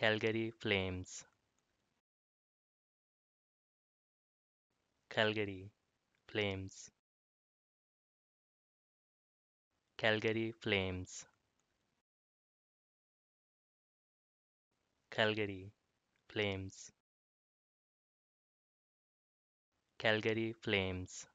Calgary Flames Calgary Flames Calgary Flames Calgary Flames Calgary Flames